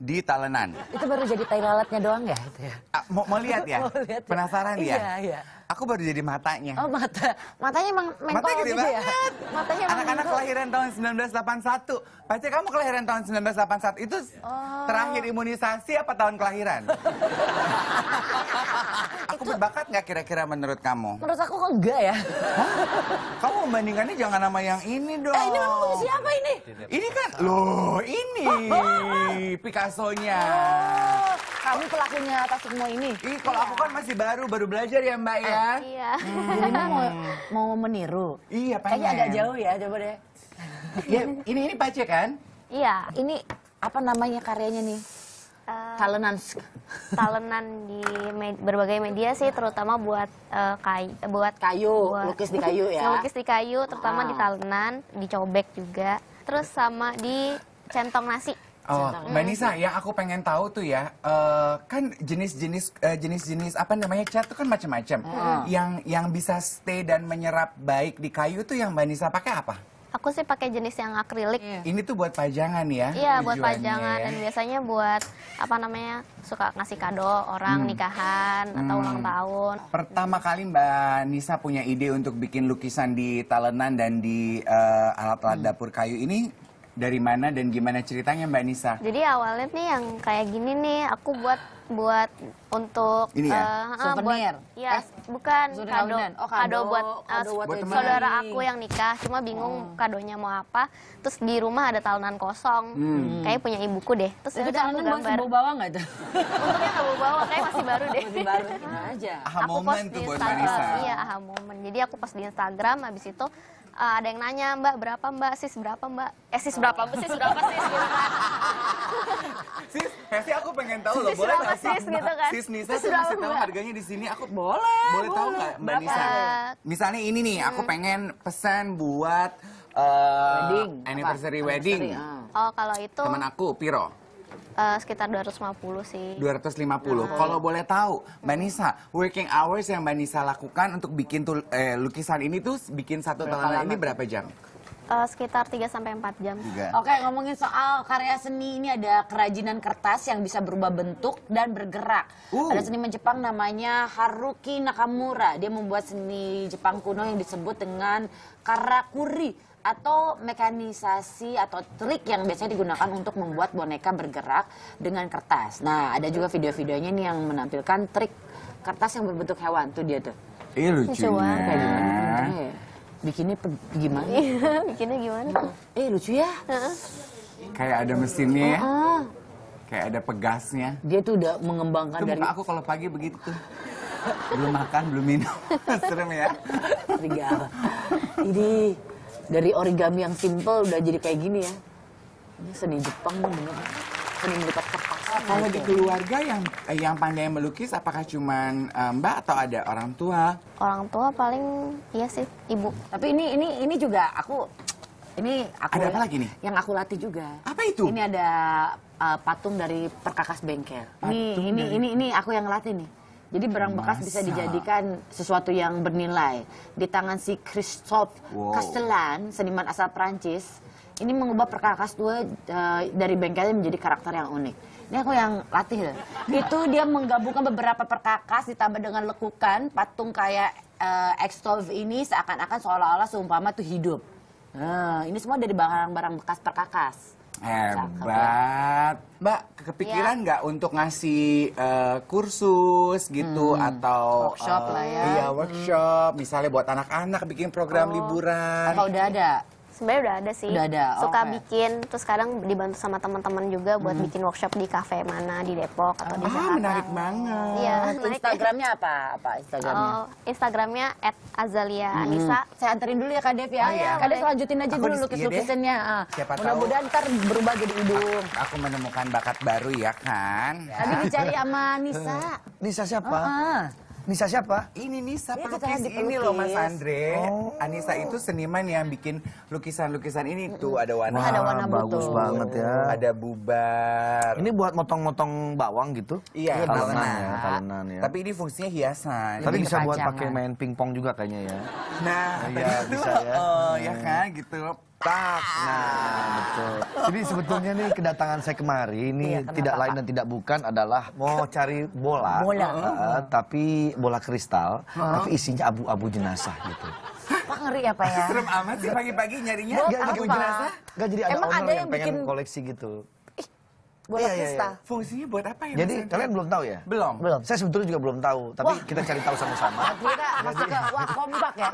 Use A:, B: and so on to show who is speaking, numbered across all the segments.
A: di Talenan.
B: Itu baru jadi tai lalatnya doang ya itu ya?
A: A, ah, mau, mau lihat ya? mau
B: lihat ya. Penasaran ya? Iya, iya.
A: Aku baru jadi matanya. Oh,
B: mata. Matanya emang mengkol mata gitu ya? Matanya Anak-anak kelahiran
A: tahun 1981. Pasti kamu kelahiran tahun 1981 itu oh. terakhir imunisasi apa tahun kelahiran? aku berbakat nggak kira-kira menurut kamu? Menurut aku kok enggak ya. Kamu membandingkannya jangan sama yang ini dong. Eh, ini memang punya siapa ini? Ini kan, loh ini Picasso-nya. Oh, kamu pelakunya atas semua ini? Ih, kalau iya. aku kan masih baru, baru
B: belajar ya mbak ya. Ah, iya. Hmm. Jadi mau, mau meniru? Iya, pengen. Kayaknya agak jauh ya, coba deh. ya, ini ini pace kan? Iya, ini apa namanya karyanya nih? talenan,
C: talenan di med berbagai media sih terutama buat uh, eh, kayu buat kayu buat, lukis di kayu ya lukis di kayu terutama ah. di talenan di cobek juga terus sama di centong nasi
A: Oh, Mbak eh. Nisa, ya aku pengen tahu tuh ya, uh, kan jenis-jenis jenis jenis-jenis apa namanya cat tuh kan macam-macam. Hmm. Yang yang bisa stay dan menyerap baik di kayu tuh yang Mbak Nisa pakai apa?
C: Aku sih pakai jenis yang akrilik. Yeah.
A: Ini tuh buat pajangan ya? Iya, buat pajangan ya. dan
C: biasanya buat apa namanya suka ngasih kado orang hmm. nikahan hmm. atau ulang hmm. tahun.
A: Pertama kali Mbak Nisa punya ide untuk bikin lukisan di talenan dan di eh, alat-alat uh, hmm. dapur kayu ini dari mana dan gimana ceritanya Mbak Nisa?
C: Jadi awalnya nih yang kayak gini nih aku buat buat untuk ini ya? Uh, souvenir. Buat, ya, eh, bukan kado, oh, kado kado buat, oh, eh, kado buat buat saudara ini. aku yang nikah. Cuma bingung oh. kadonya mau apa. Terus di rumah ada talenan kosong. Hmm. Kayak punya ibuku deh. Terus itu tahunan gambar. bau bawa
B: enggak tuh? Untungnya enggak bawa, bawa, kayak masih baru deh. Masih baru aja. Aha aku post tuh di Instagram. Iya,
C: aha moment. Jadi aku post di Instagram habis itu uh, ada yang nanya mbak berapa mbak sis berapa mbak eh sis berapa mbak sis berapa sis gitu
A: sis pasti aku pengen tahu loh boleh nggak sis gitu nah, kan sis Nisa sis berapa tahu harganya di sini aku boleh boleh tahu nggak mbak Nisa misalnya ini nih aku hmm. pengen pesan buat uh, wedding anniversary Apa? wedding anniversary,
C: uh. oh kalau itu teman aku Piro Uh, sekitar 250 sih.
A: 250. puluh. Nah. Kalau boleh tahu, Mbak Nisa, working hours yang Mbak Nisa lakukan untuk bikin tul, eh, lukisan ini tuh bikin satu tahun ini berapa jam?
B: Uh, sekitar 3 sampai 4 jam. Oke, okay, ngomongin soal karya seni ini ada kerajinan kertas yang bisa berubah bentuk dan bergerak. Uh. Ada seniman Jepang namanya Haruki Nakamura. Dia membuat seni Jepang kuno yang disebut dengan karakuri atau mekanisasi atau trik yang biasanya digunakan untuk membuat boneka bergerak dengan kertas. Nah, ada juga video-videonya nih yang menampilkan trik kertas yang berbentuk hewan tuh dia tuh.
A: Iya lucunya.
B: Ini bikinnya gimana? Iya, bikinnya gimana? Eh lucu ya.
A: Kayak ada mesinnya ya. Kayak ada pegasnya. Dia tuh udah mengembangkan Tumpah dari... aku kalau pagi begitu. belum
B: makan, belum minum. Serem ya. Serigala. Jadi dari origami yang simple udah jadi kayak gini ya. Ini seni Jepang bener. -bener seni
A: kertas. Ah, kalau di keluarga yang eh, yang pandai melukis apakah cuma uh, eh, Mbak atau ada orang tua?
B: Orang tua paling iya sih, ibu. Tapi ini ini ini juga aku ini aku ada apa lagi nih? Yang aku latih juga. Apa itu? Ini ada uh, patung dari perkakas bengkel. Patung ini dari... ini ini aku yang latih nih. Jadi barang bekas Masa. bisa dijadikan sesuatu yang bernilai. Di tangan si Christophe wow. Castellan, seniman asal Prancis, ini mengubah perkakas gue uh, dari bengkelnya menjadi karakter yang unik. Ini aku yang latih Gitu Itu dia menggabungkan beberapa perkakas ditambah dengan lekukan patung kayak uh, ini seakan-akan seolah-olah seumpama tuh hidup. Uh, ini semua dari barang-barang bekas perkakas.
A: Hebat. Mbak, kepikiran iya. nggak ya. untuk ngasih uh, kursus gitu hmm. atau workshop uh, lah ya. Iya, workshop. Hmm. Misalnya buat anak-anak bikin program oh. liburan. Kalau udah
B: ada?
C: sebenarnya udah ada sih. Udah ada. Suka okay. bikin, terus sekarang dibantu sama teman-teman juga buat hmm. bikin workshop di kafe mana di Depok atau di ah, Jakarta. Ah, menarik banget. Iya. Instagramnya apa? Apa Instagramnya? Oh, Instagramnya @azaliaanisa. Mm-hmm. Hmm. Saya anterin dulu ya Kak Dev ya. Oh, iya. Kak Dev lanjutin
A: aja
D: aku dulu lukis-lukisannya.
B: Iya ah, mudah-mudahan ntar berubah jadi hidung. Aku, aku menemukan bakat baru
A: ya kan. Tadi dicari
D: sama Nisa. Nisa siapa? Uh ah, -huh. Nisa siapa?
A: Ini Nisa ini pelukis ini loh Mas Andre. Oh. Anissa itu seniman yang bikin lukisan-lukisan ini tuh ada warna. Wah, ada warna bagus butuh. banget ya. Ada bubar. Ini buat motong-motong bawang gitu? Iya, iya talenan. Ya. ya, talenan ya. Tapi ini fungsinya hiasan. Tapi bisa buat pakai main
D: pingpong juga kayaknya ya. Nah,
A: nah iya, gitu. bisa ya. Oh, hmm. ya iya. kan gitu. Tak. Ah. Nah, betul. Jadi
D: sebetulnya nih kedatangan saya kemari ini iya, tidak lain dan tidak bukan adalah mau cari bola. Bola. Uh, tapi bola kristal, huh? tapi isinya abu-abu jenazah gitu.
B: Pak ngeri apa ya? Serem amat sih pagi-pagi
D: nyarinya. Gak, jenazah. Gak jadi ada Emang owner ada yang, yang pengen koleksi gitu. Bola iya, Iya, iya.
A: Fungsinya buat apa ya? Jadi kalian kalian
D: belum tahu ya? Belum. Belum. Saya sebetulnya juga belum tahu, tapi Wah. kita cari tahu sama-sama. kita masuk
B: ke Wah kompak ya.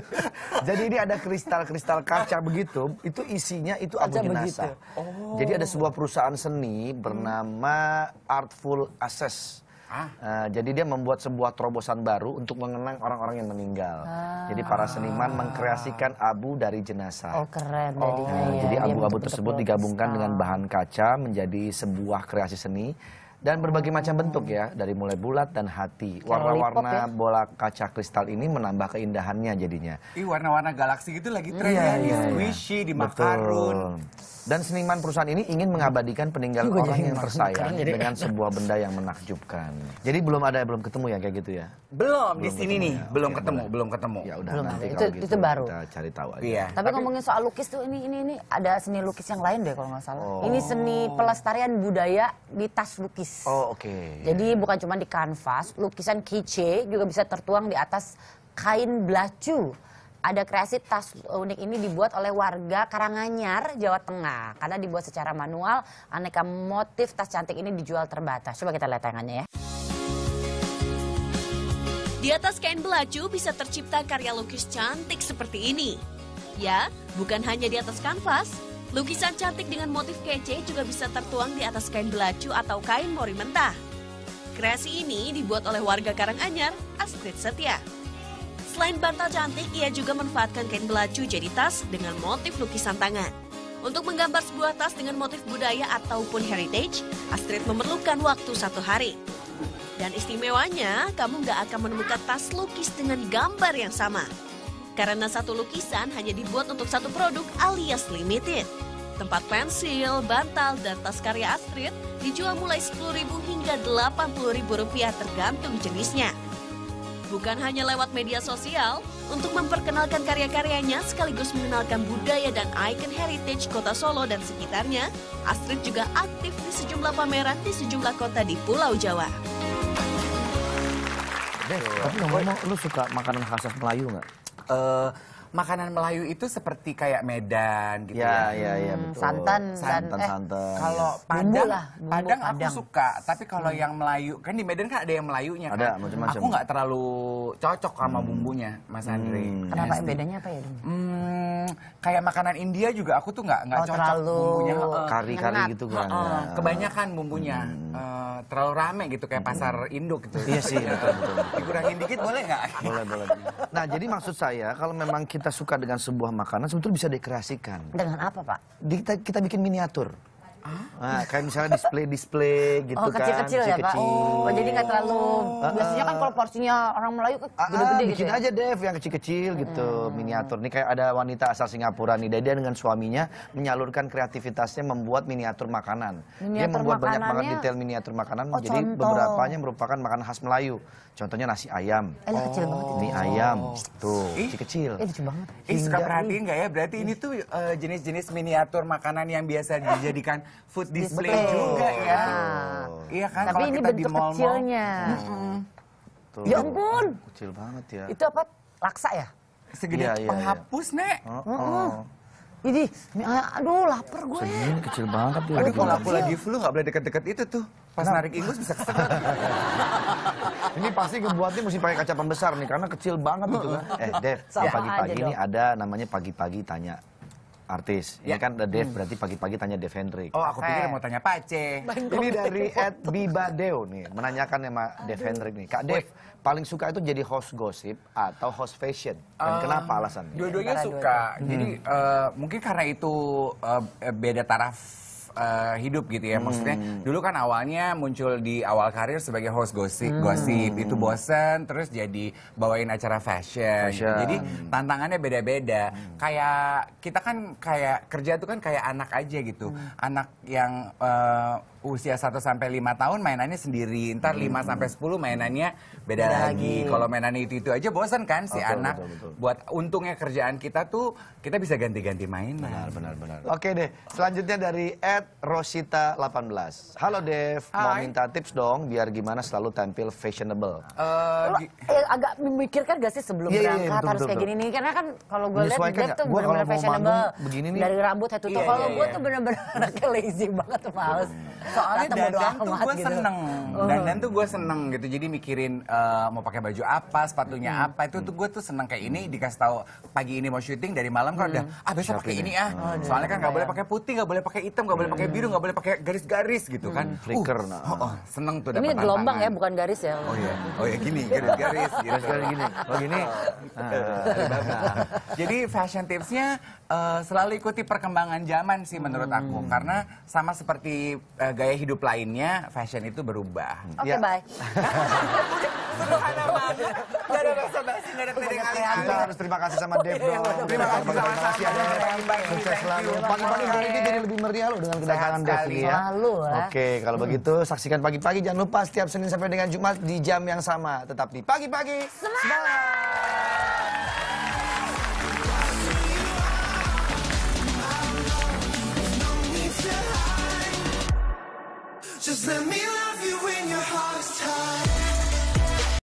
D: Jadi ini ada kristal-kristal kaca begitu, itu isinya itu abu jenazah. Oh. Jadi ada sebuah perusahaan seni bernama Artful Access. Uh, jadi dia membuat sebuah terobosan baru untuk mengenang orang-orang yang meninggal. Ah. Jadi para seniman mengkreasikan abu dari jenazah. Oh keren. Oh. Uh, ya. Jadi abu-abu tersebut digabungkan dengan bahan kaca menjadi sebuah kreasi seni dan berbagai macam ah. bentuk ya dari mulai bulat dan hati warna-warna ya? bola kaca kristal ini menambah keindahannya jadinya.
A: Ih warna-warna galaksi gitu lagi tren ya di squishy di makarun.
D: Dan seniman perusahaan ini ingin mengabadikan peninggalan Juga iya, orang yang tersayang jadi... dengan sebuah benda yang menakjubkan. Jadi belum ada belum ketemu ya kayak gitu ya.
B: Belum, belum di sini nih, ya.
D: belum okay, ketemu, boleh. belum ketemu. Ya udah belum. nanti itu, kalau gitu itu baru.
B: kita cari tahu aja. Iya. Tapi, Tapi ngomongin soal lukis tuh ini ini ini ada seni lukis yang lain deh kalau nggak salah. Oh. Ini seni pelestarian budaya di tas lukis. Oh, oke. Okay. Jadi bukan cuma di kanvas, lukisan kice juga bisa tertuang di atas kain belacu ada kreasi tas unik ini dibuat oleh warga Karanganyar, Jawa Tengah. Karena dibuat secara manual, aneka motif tas cantik ini dijual terbatas. Coba kita lihat tangannya ya.
E: Di atas kain belacu bisa tercipta karya lukis cantik seperti ini. Ya, bukan hanya di atas kanvas, lukisan cantik dengan motif kece juga bisa tertuang di atas kain belacu atau kain mori mentah. Kreasi ini dibuat oleh warga Karanganyar, Astrid Setia. Selain bantal cantik, ia juga memanfaatkan kain belacu jadi tas dengan motif lukisan tangan. Untuk menggambar sebuah tas dengan motif budaya ataupun heritage, Astrid memerlukan waktu satu hari. Dan istimewanya, kamu nggak akan menemukan tas lukis dengan gambar yang sama. Karena satu lukisan hanya dibuat untuk satu produk alias limited. Tempat pensil, bantal, dan tas karya Astrid dijual mulai Rp10.000 hingga rp rupiah tergantung jenisnya. Bukan hanya lewat media sosial, untuk memperkenalkan karya-karyanya sekaligus mengenalkan budaya dan ikon heritage kota Solo dan sekitarnya, Astrid juga aktif di sejumlah pameran di sejumlah kota di Pulau Jawa. tapi
A: ngomong lu suka makanan khas Melayu nggak? Eh, makanan Melayu itu seperti kayak Medan gitu ya. Iya, iya, hmm, betul. Santan, santan, eh, santan. Kalau yes. Padang, lah, Padang aku suka, tapi kalau hmm. yang Melayu kan di Medan kan ada yang Melayunya kan. Ada, macam -macam. Aku nggak terlalu cocok sama hmm. bumbunya, Mas hmm, Andri. Kenapa yes. bedanya apa ya? Hmm, kayak makanan India juga aku tuh nggak nggak oh, cocok terlalu bumbunya. Kari-kari gitu kan. Uh, kebanyakan bumbunya hmm. uh, terlalu rame gitu kayak hmm. pasar induk gitu. Iya sih, betul betul. Dikurangin dikit
D: boleh nggak? Boleh, boleh. Nah, jadi maksud saya kalau memang kita suka dengan sebuah makanan sebetulnya bisa dikreasikan. Dengan apa, Pak? kita, kita bikin miniatur. Nah, kayak misalnya display-display gitu oh, kecil ya, -kecil kan. Kecil-kecil ya, oh, Pak. Oh, jadi nggak terlalu... Uh, biasanya kan ah. kalau
B: porsinya orang Melayu kan ah, gede-gede uh, gitu ya? aja,
D: Dev, yang kecil-kecil gitu, hmm. miniatur. ini kayak ada wanita asal Singapura nih, dia dengan suaminya menyalurkan kreativitasnya membuat miniatur makanan. Miniatur dia membuat banyak banget detail miniatur makanan, oh, jadi contoh. beberapanya merupakan makanan khas Melayu. Contohnya nasi ayam. oh. kecil banget. Mie ya? ayam, oh. tuh, kecil-kecil. Eh, banget.
A: Ih, suka perhatiin nggak ya? Berarti ini tuh eh, jenis-jenis uh, miniatur makanan yang biasa dijadikan food display Betul. juga ya.
B: Iya kan Tapi kalau ini kita di mall kecilnya. Mm -mm. Ya ampun.
A: Kecil banget ya.
B: Itu apa? Laksa ya?
A: Segede
D: ya, ya,
B: penghapus, ya. Nek. Oh, oh. Jadi, aduh lapar gue.
A: Segini kecil banget ya. Aduh kalau aku lagi flu gak boleh deket-deket itu tuh. Pas nah. narik ingus bisa kesel. ini pasti ngebuatnya mesti pakai kaca
D: pembesar nih karena kecil banget gitu kan. Eh Dev, pagi-pagi ini ada namanya pagi-pagi tanya artis. Ya, ya kan ada Dev, hmm. berarti pagi-pagi tanya Dev Hendrik. Oh, aku pikir mau tanya Pace. Ini dari Ed Bibadeo nih, menanyakan sama Dev Hendrik nih. Kak Dev, paling suka itu jadi
A: host gosip atau host fashion? Dan eh, kenapa alasannya? Dua-duanya suka. Jadi hmm. eh, mungkin karena itu eh, beda taraf uh, hidup gitu ya. Maksudnya hmm. dulu kan awalnya muncul di awal karir sebagai host gosip, hmm. gosip itu bosen terus jadi bawain acara fashion. Gitu. fashion. Jadi tantangannya beda-beda. Hmm. Kayak kita kan kayak kerja tuh kan kayak anak aja gitu. Hmm. Anak yang uh, usia 1 sampai 5 tahun mainannya sendiri. Ntar 5 hmm. sampai 10 mainannya beda lagi. lagi. Kalau mainannya itu-itu aja bosan kan si okay, anak. Betul, betul. Buat untungnya kerjaan kita tuh kita bisa ganti-ganti mainan. Benar, benar, benar. Oke deh. Selanjutnya dari Ed
D: Rosita 18. Halo Dev, Hai. mau minta tips dong biar gimana selalu tampil fashionable.
B: Uh, eh, agak memikirkan gak sih sebelum yeah, iya, berangkat yeah, betul, harus betul, kayak gini nih karena kan kalau gue lihat Dev tuh benar-benar fashionable. Begini nih. Dari rambut head to iya, kalau yeah, gue yeah. tuh bener benar lazy banget tuh males soalnya nah, dagang tuh gue gitu. seneng oh.
A: dan tuh gue seneng gitu jadi mikirin uh, mau pakai baju apa sepatunya hmm. apa itu tuh gue tuh seneng kayak ini dikasih tahu pagi ini mau syuting dari malam kan hmm. udah ah besok pakai ini ah oh, soalnya kan nggak boleh pakai putih nggak boleh pakai hitam nggak boleh hmm. pakai biru nggak boleh pakai garis-garis gitu kan hmm. uh, flicker uh, oh, oh, seneng tuh ini gelombang ya bukan
B: garis ya oh iya
A: oh iya gini garis-garis garis-garis gini oh gini oh, ah. jadi fashion tipsnya uh, selalu ikuti perkembangan zaman sih menurut aku hmm. karena sama seperti uh, gaya hidup lainnya fashion itu berubah. Oke, okay, ya. bye.
D: Sederhana banget. Gak ada rasa basi, gak ada kasih. Kita harus terima kasih sama Dev iya, dong. Terima kasih sama kasih Terima ada Sukses selalu. Pagi-pagi hari ini jadi lebih meriah loh dengan kedatangan Dev ya. Selalu lah. Ya. Oke, kalau hmm. begitu saksikan pagi-pagi jangan lupa setiap Senin sampai dengan Jumat di jam yang sama. Tetap di pagi-pagi. Semangat. Just let me love you when your heart is tied.